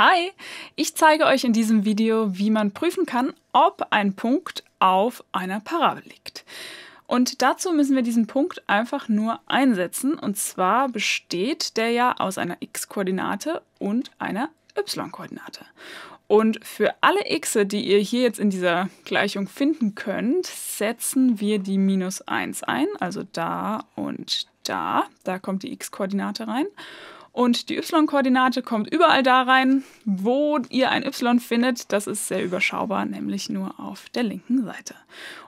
Hi! Ich zeige euch in diesem Video, wie man prüfen kann, ob ein Punkt auf einer Parabel liegt. Und dazu müssen wir diesen Punkt einfach nur einsetzen. Und zwar besteht der ja aus einer x-Koordinate und einer y-Koordinate. Und für alle x, die ihr hier jetzt in dieser Gleichung finden könnt, setzen wir die minus 1 ein, also da und da. Da kommt die x-Koordinate rein. Und die y-Koordinate kommt überall da rein, wo ihr ein y findet. Das ist sehr überschaubar, nämlich nur auf der linken Seite.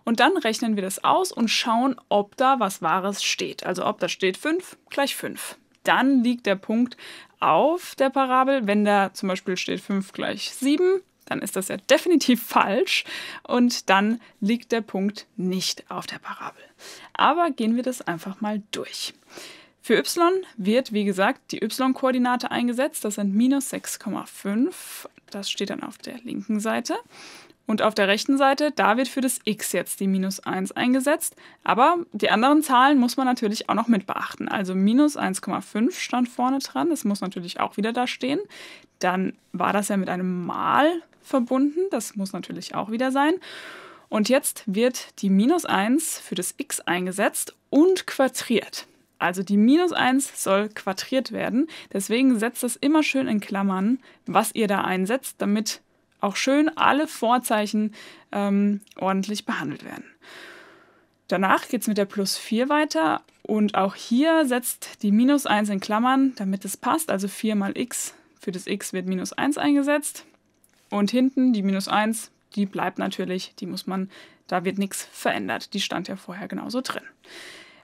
Und dann rechnen wir das aus und schauen, ob da was Wahres steht. Also ob da steht 5 gleich 5. Dann liegt der Punkt auf der Parabel. Wenn da zum Beispiel steht 5 gleich 7, dann ist das ja definitiv falsch und dann liegt der Punkt nicht auf der Parabel. Aber gehen wir das einfach mal durch. Für y wird, wie gesagt, die y-Koordinate eingesetzt. Das sind minus 6,5. Das steht dann auf der linken Seite. Und auf der rechten Seite, da wird für das x jetzt die minus 1 eingesetzt. Aber die anderen Zahlen muss man natürlich auch noch mit beachten. Also minus 1,5 stand vorne dran. Das muss natürlich auch wieder da stehen. Dann war das ja mit einem Mal verbunden. Das muss natürlich auch wieder sein. Und jetzt wird die minus 1 für das x eingesetzt und quadriert. Also die minus 1 soll quadriert werden. Deswegen setzt das immer schön in Klammern, was ihr da einsetzt, damit auch schön alle Vorzeichen ähm, ordentlich behandelt werden. Danach geht es mit der plus 4 weiter und auch hier setzt die minus 1 in Klammern, damit es passt. Also 4 mal x, für das x wird minus 1 eingesetzt. Und hinten die minus 1, die bleibt natürlich, die muss man, da wird nichts verändert. Die stand ja vorher genauso drin.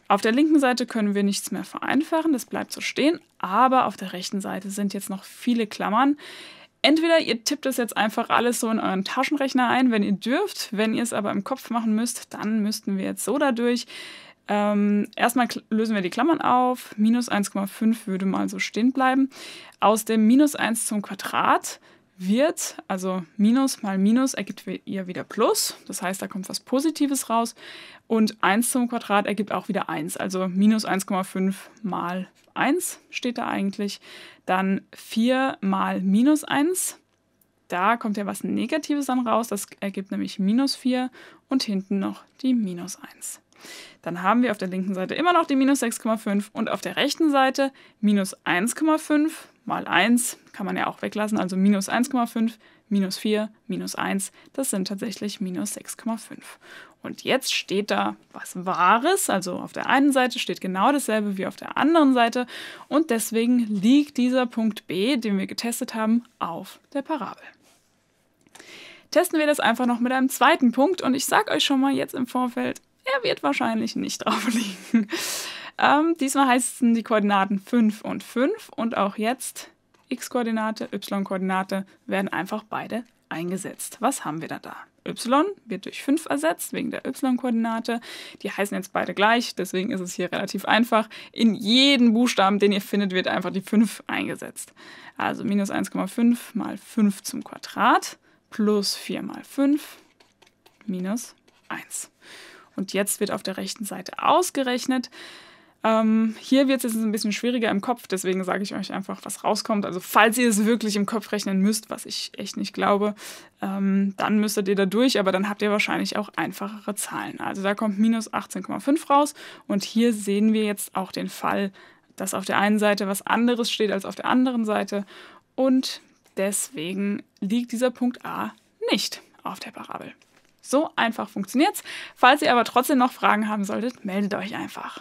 Auf der linken Seite können wir nichts mehr vereinfachen, das bleibt so stehen, aber auf der rechten Seite sind jetzt noch viele Klammern. Entweder ihr tippt das jetzt einfach alles so in euren Taschenrechner ein, wenn ihr dürft, wenn ihr es aber im Kopf machen müsst, dann müssten wir jetzt so dadurch. Ähm, erstmal lösen wir die Klammern auf. Minus 1,5 würde mal so stehen bleiben. Aus dem Minus 1 zum Quadrat wird, also Minus mal Minus ergibt ihr wieder Plus, das heißt, da kommt was Positives raus und 1 zum Quadrat ergibt auch wieder 1, also minus 1,5 mal 1 steht da eigentlich, dann 4 mal minus 1, da kommt ja was Negatives dann raus, das ergibt nämlich minus 4 und hinten noch die minus 1. Dann haben wir auf der linken Seite immer noch die minus 6,5 und auf der rechten Seite minus 1,5 mal 1, kann man ja auch weglassen, also minus 1,5, minus 4, minus 1, das sind tatsächlich minus 6,5. Und jetzt steht da was Wahres, also auf der einen Seite steht genau dasselbe wie auf der anderen Seite und deswegen liegt dieser Punkt B, den wir getestet haben, auf der Parabel. Testen wir das einfach noch mit einem zweiten Punkt und ich sage euch schon mal jetzt im Vorfeld, er wird wahrscheinlich nicht drauf liegen. Ähm, diesmal heißen die Koordinaten 5 und 5 und auch jetzt x-Koordinate, y-Koordinate werden einfach beide eingesetzt. Was haben wir da da? y wird durch 5 ersetzt wegen der y-Koordinate. Die heißen jetzt beide gleich, deswegen ist es hier relativ einfach. In jeden Buchstaben, den ihr findet, wird einfach die 5 eingesetzt. Also minus 1,5 mal 5 zum Quadrat plus 4 mal 5 minus 1. Und jetzt wird auf der rechten Seite ausgerechnet, ähm, hier wird es jetzt ein bisschen schwieriger im Kopf, deswegen sage ich euch einfach, was rauskommt. Also falls ihr es wirklich im Kopf rechnen müsst, was ich echt nicht glaube, ähm, dann müsstet ihr da durch, aber dann habt ihr wahrscheinlich auch einfachere Zahlen. Also da kommt minus 18,5 raus und hier sehen wir jetzt auch den Fall, dass auf der einen Seite was anderes steht als auf der anderen Seite und deswegen liegt dieser Punkt A nicht auf der Parabel. So einfach funktioniert's. Falls ihr aber trotzdem noch Fragen haben solltet, meldet euch einfach.